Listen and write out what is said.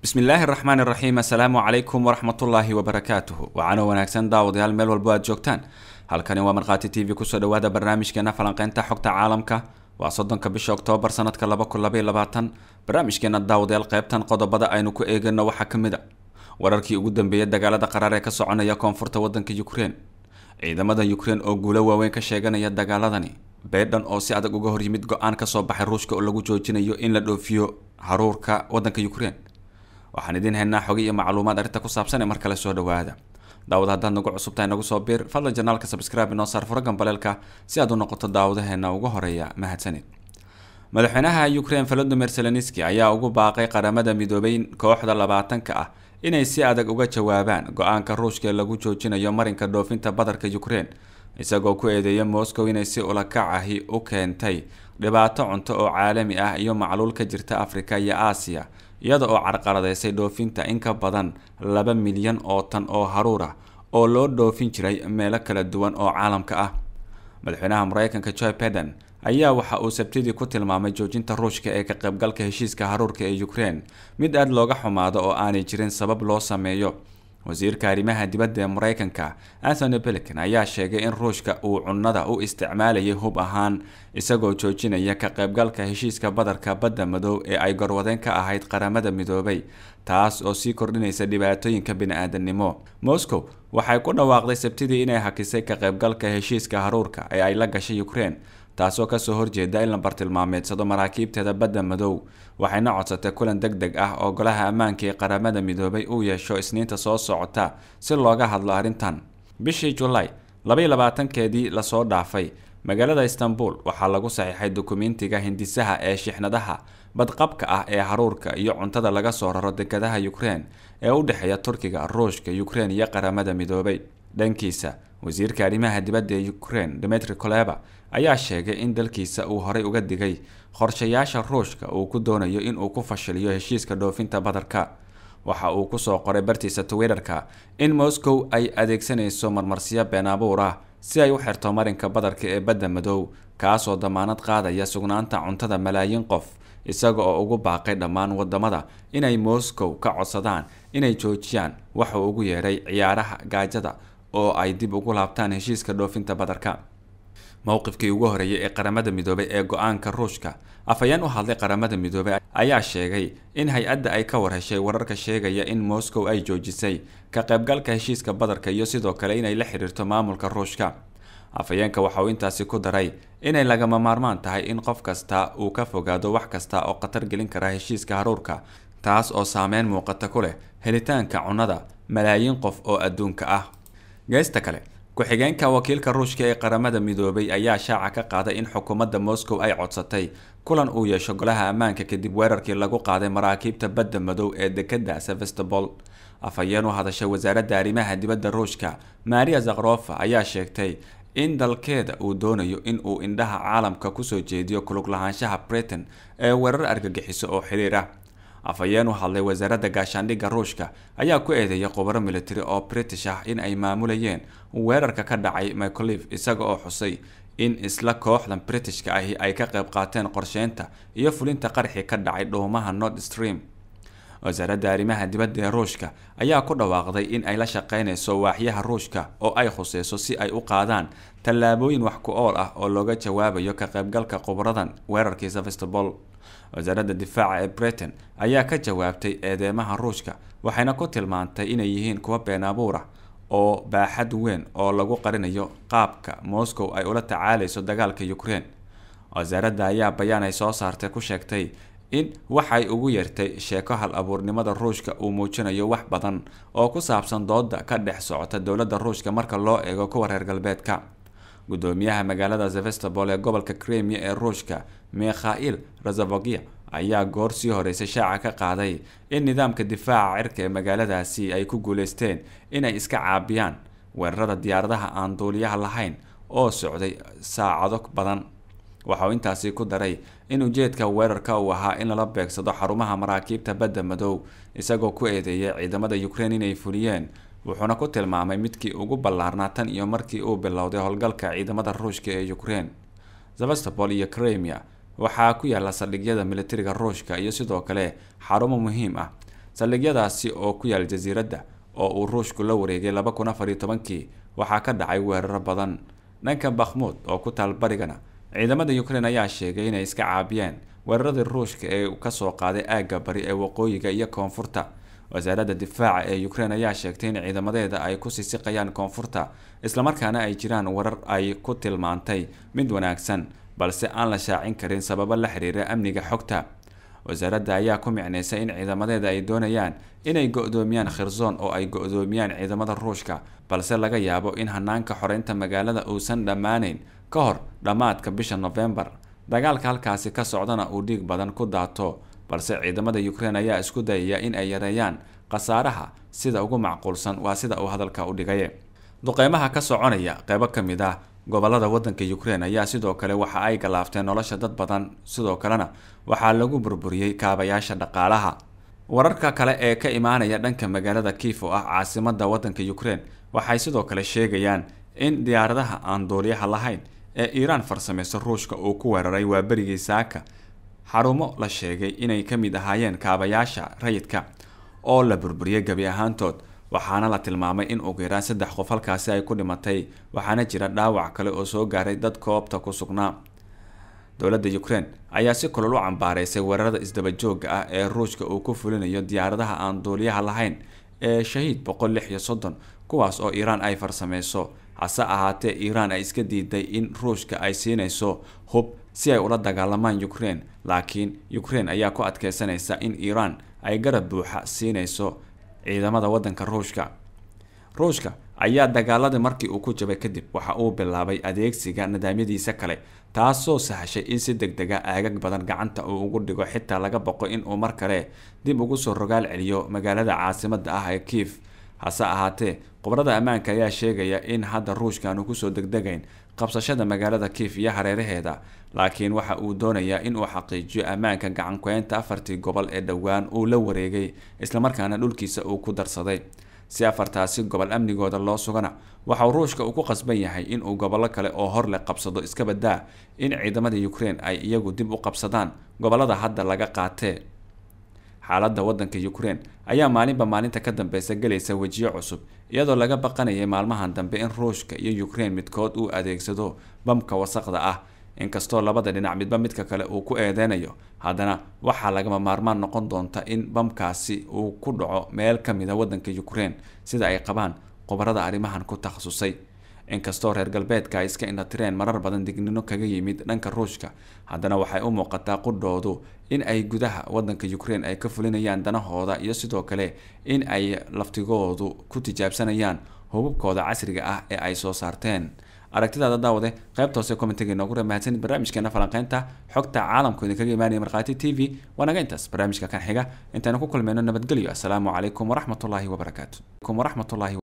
bismi illaahi raxmaan iraxiim assalaamu calaykum waraxmatullaahi wabarakaatuhu wacanoo wanaagsan daawadayaal meel walbo aad joogtaan halkani waa markhaati t v kusoo dhawaada barnaamijkeena falanqeynta xogta caalamka waa soddonka bisha oktoobar sanadka laba kun labaiy labaatan barnaamijkeena daawadayaal qeybtan qodobada aynu ku eegano waxaa ka mid a wararkii ugu dambeeyey dagaalada qaraar ee ka soconaya koonfurta waddanka ukrein ciidamada ukrein oo guulo waaweyn ka sheeganaya dagaaladani beedhan oo si adag uga horyimid go-aan kasoo baxay ruushka oo lagu joojinayo in la dhoofiyo haruurka waddanka ukrein waxaan idiin haynaa xog iyo macluumaad arrinta ku saabsan ee mar kale soo dhowaada daawad haddaad nagu cusub tahay nagu soo biir fadlan janaalka sabscribe inoo saar fura gambaleelka si aad u noqoto daawadaheena ugu horeeya mahadsanid madaxweynaha ukrein volodimir zelenski ayaa ugu baaqay qaramada midoobay kooxda labaatanka ah inay si adag uga jawaabaan go-aanka ruushka ee lagu joojinayo marinka dhoofinta badarka ukraine isagoo ku eedeeya moscow inay si ulakacahi u keentay dhibaato cunto oo caalami ah iyo macluul ka jirta afrika iyo aasiya iyada oo carqaradaysay dhoofinta in ka badan laba milyan oo tan oo haruur ah oo loo dhoofin jiray meelo kala duwan oo caalamka ah madaxweynaha mareykanka joe beden ayaa waxa uu sabtidii ku tilmaamay joojinta ruushka ee ka qaybgalka heshiiska haruurka ee ukraine mid aada looga xumaado oo aanay jirin sabab loo sameeyo wasiirka arrimaha dibadda ee maraykanka anthony blinkan ayaa sheegay in ruushka uu cunada u isticmaalayay hub ahaan isagoo joojinaya ka qaybgalka heshiiska badarka badda madow ee ay gorwadeen ka ahayd qaramada midoobay taas oo sii kordhinaysa dhibaatooyinka bini-aadamnimo moscow waxay ku dhawaaqday sabtidii inay hakisay ka qaybgalka heshiiska haruurka ee ay la gashay ukraine taasoo kasoo horjeeda in la bartilmaameedsado maraakiibteeda badda madow waxayna codsatay kulan deg deg ah oo golaha ammaanka ee qaramada midoobay uu yeesho isniinta soo socota si looga hadlo arrintan bishii julaay labay labaatankeedii lasoo dhaafay magaalada istanbul waxaa lagu saxiixay dukumentiga hindisaha ee shixnadaha badqabka ah ee haruurka iyo cuntada laga soo raro dekadaha yukrain ee u dhexeeya turkiga ruushka yukrain iyo qaramada midoobay dhankiisa wasiirka arrimaha dibadda ee ukraine dmitri koleba ayaa sheegay in dalkiisa uu horay uga digay qorshayaasha ruushka uu ku doonayo in uu ku fashiliyo heshiiska dhoofinta badarka waxa uu ku soo qoray bartiisa twitterka in moscow ay adeegsanayso marmarsiyo been abuur ah si ay u xirto marinka badarka ee badda madow kaasoo damaanad qaadaya sugnaanta cuntada malaayiin qof isaga oo ugu baaqay dhammaan wadamada inay moscow ka codsadaan inay joojiyaan uu ugu yeedhay ciyaaraha gaajada oo ay dib ugu laabtaan heshiiska dhoofinta badarka mowqifkii ugu horeeyay ee qaramada midoobay ee go-aanka ruushka afhayeen u hadlay qaramada midoobey ayaa sheegay in hay-adda ay ka warheshay wararka sheegaya in moscow ay joojisay ka qaybgalka heshiiska badarka iyo sidoo kale inay la xidhiirto maamulka ruushka afhayeenka waxa uu intaasi ku daray inay lagama maarmaan tahay in qof kasta uu ka fogaado wax kasta oo khatar gelin kara heshiiska haruurka taas oo saameyn muuqata ku leh helitaanka cunnada malaayiin qof oo adduunka ah geesta kale ku-xigeenka wakiilka ruushka ee qaramada midoobay ayaa shaaca ka qaaday in xukuumadda moscow ay codsatay kulan uu yeesho golaha ammaanka kadib weerarkii lagu qaaday maraakiibta badda madow ee dekada sevestobol afhayeen u hadasha wasaaradda arrimaha dibadda ruushka maria zakrofa ayaa sheegtay in dalkeeda uu doonayo in uu indhaha caalamka kusoo jeediyo kuluglahaanshaha britain ee weerar argagixiso oo xiriir ah afhayeen u hadlay wasaaradda gaashaandhigga ruushka ayaa ku eedeeyay khubaro military oo british ah in ay maamulayeen weerarka ka dhacay micolive isaga oo xusay in isla kooxdan britishka ahi ay ka qayb qaateen qorsheynta iyo fulinta qarxi ka dhacay dhuumaha nord stream wasaaradda arrimaha dibadda ee ruushka ayaa ku dhawaaqday in ay la shaqaynayso waaxyaha ruushka oo ay khuseyso si ay u qaadaan tallaabooyin wax ku ool ah oo looga jawaabayo ka qaybgalka khubaradan weerarkii sevastobol wasaaradda difaaca ee britain ayaa ka jawaabtay eedeymaha ruushka waxayna ku tilmaantay inay yihiin kuwa been abuur ah oo baaxad weyn oo lagu qarinayo qaabka moscow ay ula tacaalayso dagaalka ukrein wasaaradda ayaa bayaan ay soo saartay ku sheegtay in waxay ugu yartay sheeko hal abuurnimada ruushka uu muujinayo wax badan oo ku saabsan dooda ka dhex socota dowladda ruushka marka loo eego kuwa reer galbeedka gudoomiyaha magaalada zevestopol ee gobolka kremia ee ruushka mikhail razavogia ayaa goor sii horeysay shaaca ka qaaday in nidaamka difaaca cirka ee magaaladaasi ay ku guuleysteen inay iska caabiyaan weerarada diyaaradaha aan duuliyaha lahayn oo socday saacado badan waxa uu intaasi ku daray in ujeedka weerarka uu ahaa in lala beegsado xarumaha maraakiibta badda madow isagoo ku eedeeyay ciidamada ukraine inay fuliyeen wuxuuna ku tilmaamay midkii ugu ballaarnaa tan iyo markii uu bilowday howlgalka ciidamada ruushka ee ukrein sebastopol iyo crimea waxaa ku yaala saldhigyada militariga ruushka iyo sidoo kale xarumo muhiim ah saldhigyadaasi oo ku yaal jasiiradda oo uu ruushku la wareegay laba kun afar iyo tobankii waxaa ka dhacay weeraro badan dhanka bakhmuud oo ku taal barigana ciidamada ukraine ayaa sheegay inay iska caabiyeen weeraradii ruushka ee ka soo qaaday aagga bari ee waqooyiga iyo koonfurta wasaaradda difaaca ee ukraine ayaa sheegtay in ciidamadeeda ay ku sisiqayaan koonfurta islamarkaana ay jiraan warar ay ku tilmaantay mid wanaagsan balse aan la shaacin karin sababo la xiriira amniga xogta wasaaradda ayaa ku micnaysay in ciidamadeeda ay doonayaan inay go-doomiyaan khirsoon oo ay go-doomiyaan ciidamada ruushka balse laga yaabo in hanaanka xoreynta magaalada uusan dhammaanayn ka hor dhammaadka bisha nofembar dagaalka halkaasi ka socdana uu dhiig badan ku daato balse ciidamada ukraine ayaa isku dayaya in ay yareeyaan khasaaraha sida ugu macquulsan waa sida uu hadalka u dhigaye duqeymaha ka soconaya qaybo ka mid ah gobolada wadanka ukraine ayaa sidoo kale waxa ay galaafteen nolosha dad badan sidoo kalena waxaa lagu burburiyey kaabayaasha dhaqaalaha wararka kale ee ka imaanaya dhanka magaalada kiif oo ah caasimada wadanka ukraine waxay sidoo kale sheegayaan in diyaaradaha aan duuliyaha lahayn ee iiraan farsamayso ruushka uu ku weeraray waa berigii saaka xarumo la sheegay inay ka mid ahaayeen kaabayaasha rayidka oo la burburiyey gebi ahaantood waxaana la tilmaamay in ugu yaraan saddex qof halkaasi ay ku dhimatay waxaana jira dhaawac kale oo soo gaaray dad koobta ku sugnaa dowladda ukrein ayaa si kulol u cambaareysay weerarada isdabajooga ah ee ruushka uu ku fulinayo diyaaradaha aan duuliyaha lahayn ee shahiid boqol lix iyo soddon kuwaas oo iiraan ay farsameyso hase ahaatee iiraan ay iska diiday in ruushka ay siinayso hub si ay ula dagaalamaan ukraine laakiin ukraine ayaa ku adkeysanaysa in iiraan ay garab buuxa siinayso ciidamada wadanka ruushka ruushka ayaa dagaaladii markii uu ku jabay kadib waxa uu bilaabay adeegsiga nidaamyadiisa kale taasoo sahashay in si deg dega ah aagag badan gacanta uu ugu dhigo xitaa laga boqo inuu mar kale dib ugu soo rogaal celiyo magaalada caasimadda ah ee kiif hase ahaatee khubarada ammaanka ayaa sheegaya in hadda ruushka aanu kusoo degdegayn qabsashada magaalada kiif iyo hareeraheeda laakiin waxa uu doonayaa inuu xaqiijiyo ammaanka gacankuheynta afartii gobol ee dhowaan uu la wareegay islamarkaana dhulkiisa uu ku darsaday si afartaasi gobol amnigooda loo sugana waxauu ruushka uu ku qasban yahay inuu gobollo kale oo hor leh qabsado iska badaa in ciidamada ukraine ay iyagu dib u qabsadaan gobollada hadda laga qaatee xaaladda waddanka ukrain ayaa maalinba maalinta ka dambeysa gelaysa wejiyo cusub iyadoo laga baqanayay maalmahan dambe in ruushka iyo ukrein midkood uu adeegsado bamka wasaqda ah inkastoo labada dhinac midba midka kale uu ku eedeynayo haddana waxaa lagama maarmaan noqon doonta in bamkaasi uu ku dhaco meel ka mida ah waddanka ukrain sida ay qabaan khubarada arrimahan ku takhasusay inkastoo reer galbeedka ay iska indhatireen marar badan digninno kaga yimid dhanka ruushka haddana waxay u muuqataa qudhoodu in ay gudaha wadanka ukraine ay ka fulinayaan danahooda iyo sidoo kale in ay laftigoodu ku tijaabsanayaan hububkooda casriga ah ee ay soo saarteen aragtidaada daawade qaybta hoose commentiga inoogu ramahadsanid barnaamijkeena falanqeynta xogta caalamku idinkaga imaanaya markhaati t v waanaga intaas barnaamijka kan xiga intaanu ku kulmayno nabadgelyo assalaamu calaykum waraxmatullaahi wabarakaatu